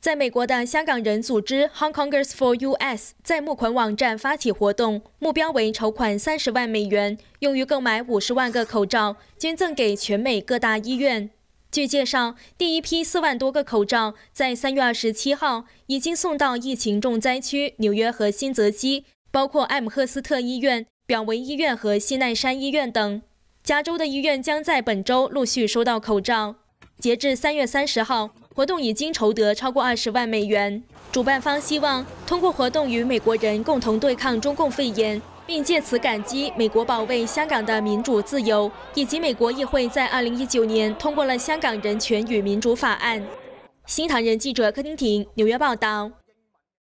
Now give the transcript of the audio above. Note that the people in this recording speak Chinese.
在美国的香港人组织 Hong Kongers for U.S. 在募款网站发起活动，目标为筹款三十万美元，用于购买五十万个口罩，捐赠给全美各大医院。据介绍，第一批四万多个口罩在三月二十七号已经送到疫情重灾区纽约和新泽西，包括艾姆赫斯特医院、表维医院和西奈山医院等。加州的医院将在本周陆续收到口罩。截至三月三十号。活动已经筹得超过二十万美元。主办方希望通过活动与美国人共同对抗中共肺炎，并借此感激美国保卫香港的民主自由，以及美国议会在二零一九年通过了《香港人权与民主法案》。新唐人记者柯婷婷，纽约报道。